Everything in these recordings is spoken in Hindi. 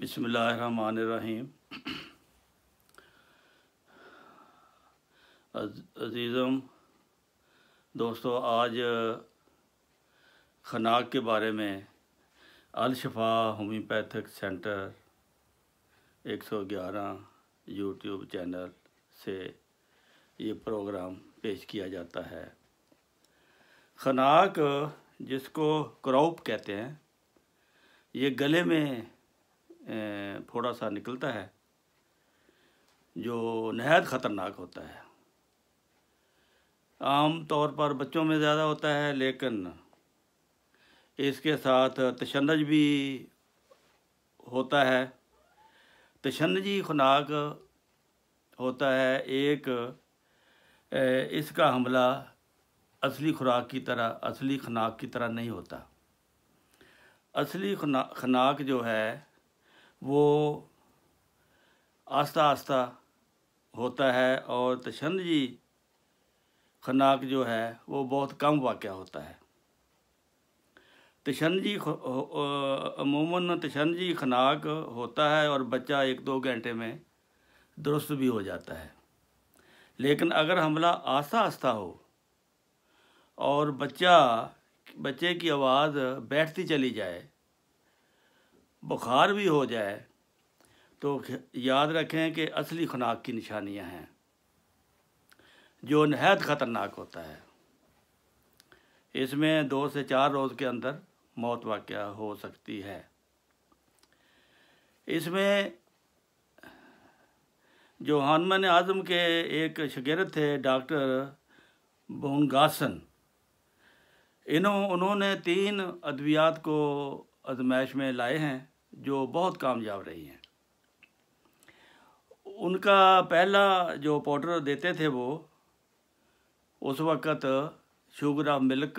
बसमीम अज़ीज़म दोस्तों आज खनाक के बारे में Alshifa homeopathic centre 111 YouTube channel से ये प्रोग्राम पेश किया जाता है खनाक जिसको क्रॉप कहते हैं ये गले में थोड़ा सा निकलता है जो नहायत ख़तरनाक होता है आम तौर पर बच्चों में ज़्यादा होता है लेकिन इसके साथ तशनज भी होता है तशनजी खुनाक होता है एक इसका हमला असली खुराक की तरह असली खुनाक की तरह नहीं होता असली खुना खनाक जो है वो आस्ता आस्ता होता है और तशंद जी खनाक जो है वो बहुत कम वाक़ होता है तशंद जी अमूमन तशंद जी खनाक होता है और बच्चा एक दो घंटे में दुरुस्त भी हो जाता है लेकिन अगर हमला आस्ता आस्ता हो और बच्चा बच्चे की आवाज़ बैठती चली जाए बुखार भी हो जाए तो याद रखें कि असली खुनाक की निशानियां हैं जो नहायत ख़तरनाक होता है इसमें दो से चार रोज़ के अंदर मौत वाक़ हो सकती है इसमें जो हनमन आज़म के एक शगिरद थे डॉक्टर बोंगासन इन्हों उन्होंने तीन अद्वियात को आजमाइश में लाए हैं जो बहुत कामयाब रही हैं उनका पहला जो पाउडर देते थे वो उस वक़्त शुगर ऑफ मिल्क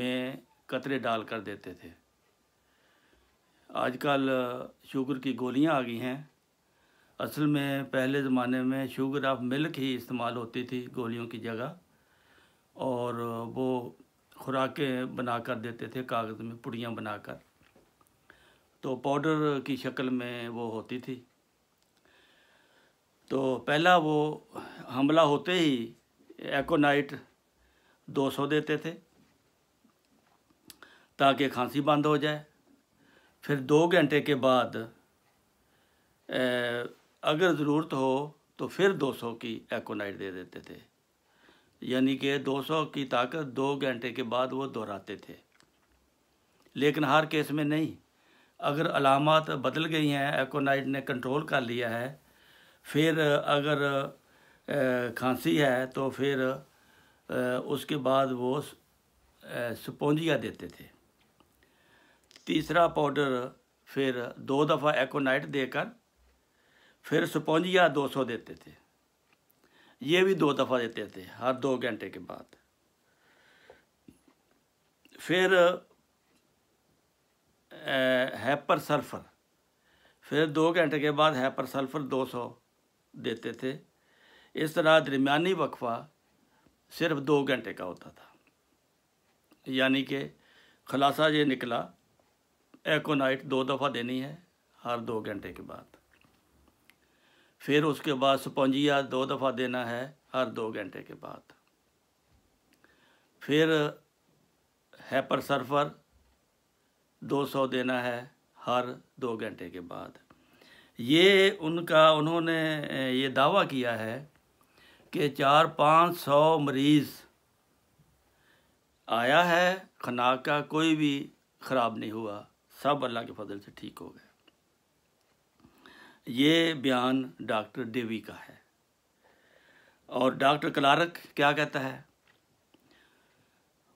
में कतरे डाल कर देते थे आजकल शुगर की गोलियां आ गई हैं असल में पहले ज़माने में शुगर ऑफ मिल्क ही इस्तेमाल होती थी गोलियों की जगह और वो खुराकें बना कर देते थे कागज़ में पुड़ियाँ बनाकर तो पाउडर की शक्ल में वो होती थी तो पहला वो हमला होते ही एकोनाइट 200 देते थे ताकि खांसी बंद हो जाए फिर दो घंटे के बाद अगर ज़रूरत हो तो फिर 200 की एकोनाइट दे देते थे यानी कि 200 की ताकत दो घंटे के बाद वो दोहराते थे लेकिन हर केस में नहीं अगर अलामत बदल गई हैं एकोनाइड ने कंट्रोल कर लिया है फिर अगर खांसी है तो फिर उसके बाद वो स्पोंजिया देते थे तीसरा पाउडर फिर दो दफ़ा एकोनाइट देकर फिर स्पोंजिया 200 देते थे ये भी दो दफ़ा देते थे हर दो घंटे के बाद फिर हैपर सल्फ़र फिर दो घंटे के बाद हैपर सल्फ़र 200 देते थे इस तरह दरमियानी वक्फा सिर्फ दो घंटे का होता था यानी कि खलासा ये निकला एकोनाइट दो दफ़ा देनी है हर दो घंटे के बाद फिर उसके बाद स्पंजिया दो दफ़ा देना है हर दो घंटे के बाद फिर हैपर सल्फ़र 200 देना है हर दो घंटे के बाद ये उनका उन्होंने ये दावा किया है कि चार पाँच सौ मरीज़ आया है खनाक का कोई भी ख़राब नहीं हुआ सब अल्लाह के फजल से ठीक हो गए ये बयान डॉक्टर देवी का है और डॉक्टर क्लारक क्या कहता है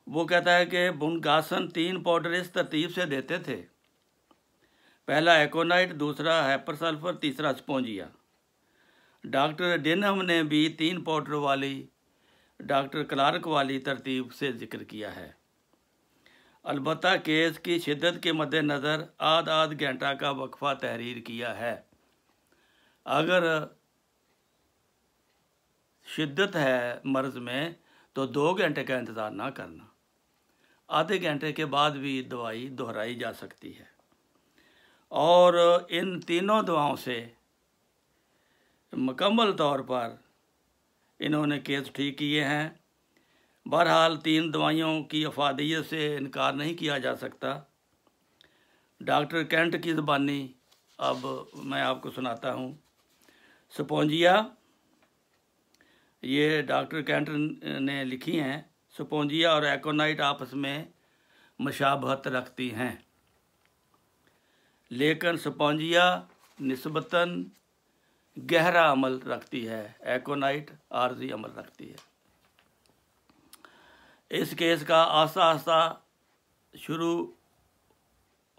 वो कहता है कि बुनकासन तीन पाउडर इस तरतीब से देते थे पहला एकोनाइट दूसरा हैपर सल्फर तीसरा स्पोंजिया डॉक्टर डिनम ने भी तीन पाउडर वाली डॉक्टर क्लार्क वाली तरतीब से जिक्र किया है अलबत् केस की शिद्दत के मद्देनज़र आध आध घंटा का वक्फा तहरीर किया है अगर शिद्दत है मर्ज़ में तो दो घंटे का इंतज़ार ना करना आधे घंटे के बाद भी दवाई दोहराई जा सकती है और इन तीनों दवाओं से मुकम्मल तौर पर इन्होंने केस ठीक किए हैं बहरहाल तीन दवाइयों की अफादियत से इनकार नहीं किया जा सकता डॉक्टर कैंट की ज़बानी अब मैं आपको सुनाता हूँ सपोंजिया ये डॉक्टर कैंट ने लिखी हैं स्पोंजिया और एकोनाइट आपस में मशाबहत रखती हैं लेकिन स्पोंजिया नस्बता गहरा अमल रखती है एकोनाइट आर्जी अमल रखती है इस केस का आसा आस्ता शुरू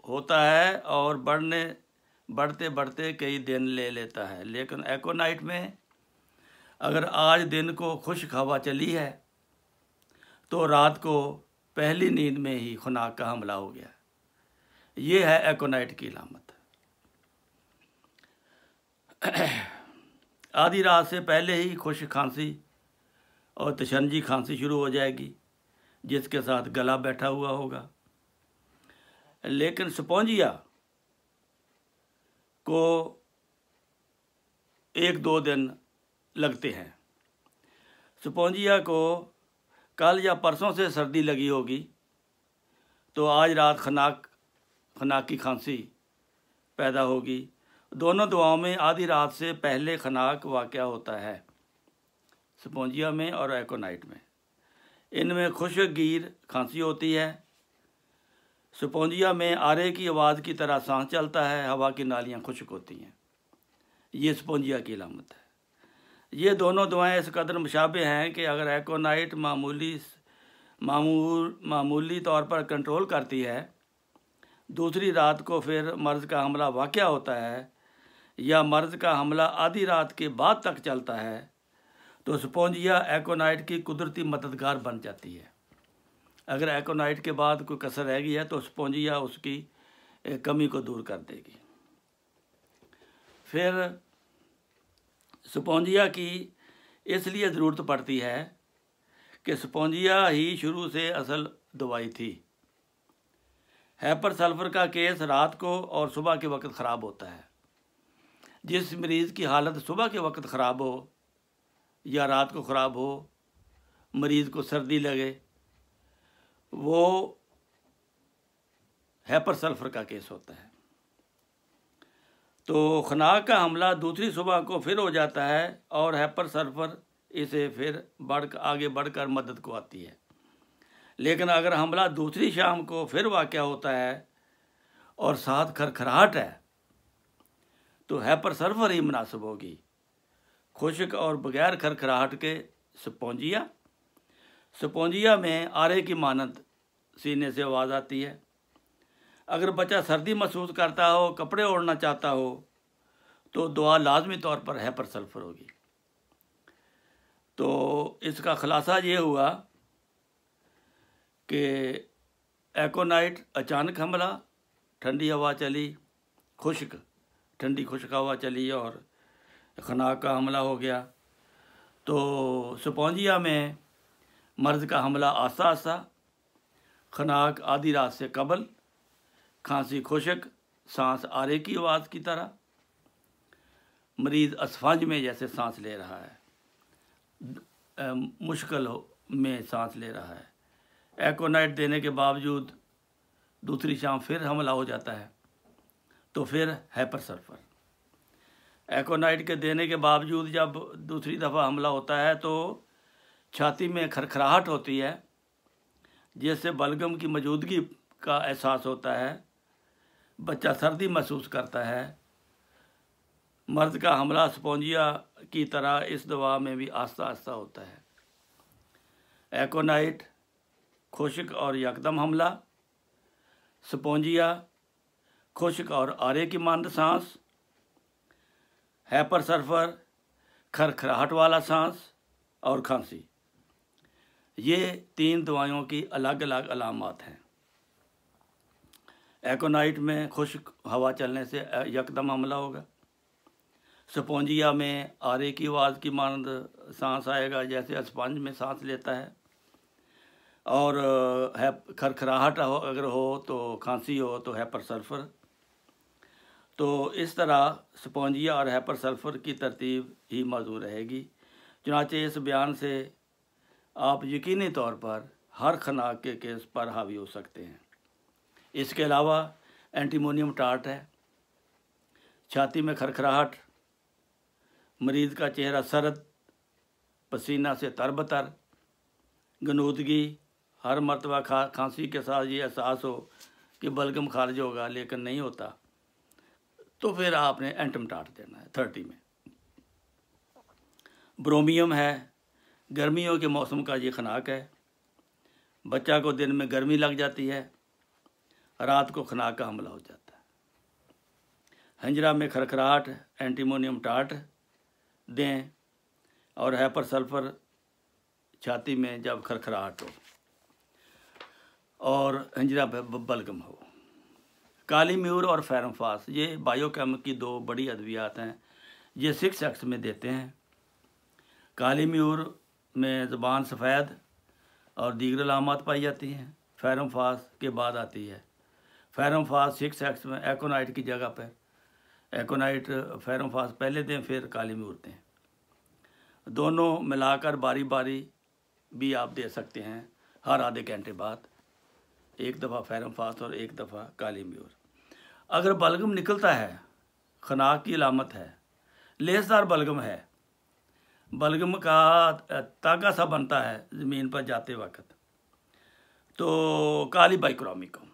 होता है और बढ़ने बढ़ते बढ़ते कई दिन ले लेता है लेकिन एकोनाइट में अगर आज दिन को खुश हवा चली है तो रात को पहली नींद में ही खुनाक का हमला हो गया ये है एकोनाइट की लामत आधी रात से पहले ही खुश खांसी और तशनजी खांसी शुरू हो जाएगी जिसके साथ गला बैठा हुआ होगा लेकिन स्पॉन्जिया को एक दो दिन लगते हैं स्पॉन्जिया को कल या परसों से सर्दी लगी होगी तो आज रात खनाक खनाक की खांसी पैदा होगी दोनों दुआओं में आधी रात से पहले खनाक वाक़ होता है स्पोंजिया में और एकोनाइट में इनमें खुशगीर खांसी होती है स्पोंजिया में आरे की आवाज़ की तरह सांस चलता है हवा की नालियाँ खुशक होती हैं ये स्पोंजिया की अलामत है ये दोनों दवाएं इस कदर मुशाबे हैं कि अगर एकोनाइट मामूली मामूल मामूली तौर पर कंट्रोल करती है दूसरी रात को फिर मर्ज़ का हमला वाक़ होता है या मर्ज़ का हमला आधी रात के बाद तक चलता है तो स्पोंजिया एकोनाइट की कुदरती मददगार बन जाती है अगर एकोनाइट के बाद कोई कसर रह गई है तो स्पोंजिया उसकी कमी को दूर कर देगी फिर स्पॉन्जिया की इसलिए ज़रूरत पड़ती है कि स्पॉन्जिया ही शुरू से असल दवाई थी हैपर सल्फर का केस रात को और सुबह के वक्त ख़राब होता है जिस मरीज़ की हालत सुबह के वक्त ख़राब हो या रात को ख़राब हो मरीज़ को सर्दी लगे वो हैपर सल्फर का केस होता है तो खनाक का हमला दूसरी सुबह को फिर हो जाता है और हैपर सरफ़र इसे फिर बढ़ आगे बढ़कर मदद को आती है लेकिन अगर हमला दूसरी शाम को फिर वाक़ होता है और साथ खरखराहट है तो हैपर सरफ़र ही मुनासिब होगी खुशक और बगैर खरखराहट के स्पोंजिया स्पोंजिया में आरे की मानत सीने से आवाज़ आती है अगर बच्चा सर्दी महसूस करता हो कपड़े ओढ़ना चाहता हो तो दुआ लाजमी तौर पर हैपर सल्फर होगी तो इसका ख़ुलासा ये हुआ कि एकोनाइट अचानक हमला ठंडी हवा चली खुश्क ठंडी खुश्क हवा चली और खनाक का हमला हो गया तो सुपौजिया में मर्ज़ का हमला आसा आस्ता खनाक आधी रात से कबल खांसी खुशक सांस आरे की आवाज़ की तरह मरीज़ असफंज में जैसे सांस ले रहा है मुश्किल हो में सांस ले रहा है एकोनाइट देने के बावजूद दूसरी शाम फिर हमला हो जाता है तो फिर हैपर सल्फर एकोनाइट के देने के बावजूद जब दूसरी दफ़ा हमला होता है तो छाती में खरखराहट होती है जिससे बलगम की मौजूदगी का एहसास होता है बच्चा सर्दी महसूस करता है मर्द का हमला स्पोंजिया की तरह इस दवा में भी आस्ता आस्ता होता है एकोनाइट खुशक और यकदम हमला स्पोंजिया खुशक और आरे की मंद सांस हैपर सर्फर खरखराहट वाला सांस और खांसी ये तीन दवाइयों की अलग अलग अलामत हैं एकोनाइट में खुश हवा चलने से यकदम हमला होगा स्पोंजिया में आरे की आवाज़ की मानद सांस आएगा जैसे स्पंज में सांस लेता है और है खरखराहट अगर हो तो खांसी हो तो हैपर सल्फ़र तो इस तरह स्पोंजिया और हैपर सल्फ़र की तरतीब ही मौजूद रहेगी चुनाचे इस बयान से आप यकीनी तौर पर हर खनाक के केस पर हावी हो सकते हैं इसके अलावा एंटीमोनियम टाट है छाती में खरखराहट मरीज का चेहरा सरद पसीना से तरबतर गनूदगी हर मरतबा खा खांसी के साथ ये एहसास हो कि बलगम खारिज होगा लेकिन नहीं होता तो फिर आपने एंटम टाट देना है थर्टी में ब्रोमियम है गर्मियों के मौसम का ये खनाक है बच्चा को दिन में गर्मी लग जाती है रात को खनाक का हमला हो जाता है हंजरा में खरखराहट एंटीमोनियम टाट दें और हैपर सल्फर छाती में जब खरखराहट हो और हंजरा बलगम हो काली म्यूर और फैरमफास ये बायोकेम की दो बड़ी अद्वियात हैं ये सिक्स एक्स में देते हैं काली म्यूर में ज़बान सफ़ेद और दीगर अलामत पाई जाती हैं फैरमफास के बाद आती है फेरमफास सिक्स एक्स में एकोनाइट की जगह पर एकोनाइट फैरोफास पहले दें फिर काली में दें दोनों मिलाकर बारी बारी भी आप दे सकते हैं हर आधे घंटे बाद एक दफ़ा फेरमफास और एक दफ़ा काली म्यूर अगर बलगम निकलता है खनाक की अलामत है लेसदार बलगम है बलगम का तागा सा बनता है ज़मीन पर जाते वक्त तो काली बाइक्रामिकम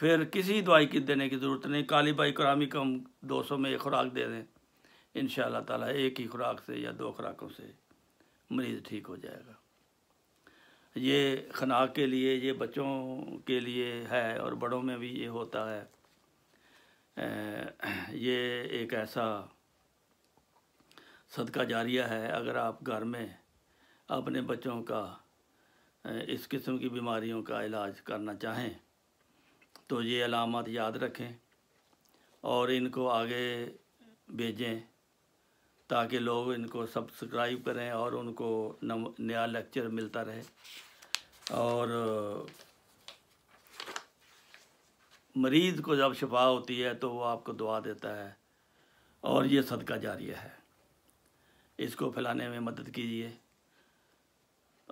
फिर किसी दवाई की देने की ज़रूरत नहीं काली बाई करामी को हम दो सौ में एक खुराक दे दें इन ताला एक ही खुराक से या दो खुराकों से मरीज़ ठीक हो जाएगा ये खनाक के लिए ये बच्चों के लिए है और बड़ों में भी ये होता है ये एक ऐसा सदका जारिया है अगर आप घर में अपने बच्चों का इस किस्म की बीमारियों का इलाज करना चाहें तो ये अलामत याद रखें और इनको आगे भेजें ताकि लोग इनको सब्सक्राइब करें और उनको नया लेक्चर मिलता रहे और मरीज़ को जब शफा होती है तो वो आपको दुआ देता है और ये सदका जारी है इसको फैलाने में मदद कीजिए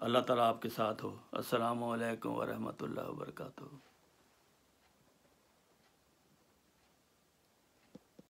अल्लाह ताला आपके साथ हो अस्सलाम वालेकुम वरहमतुल्लाहि वबरकातुहू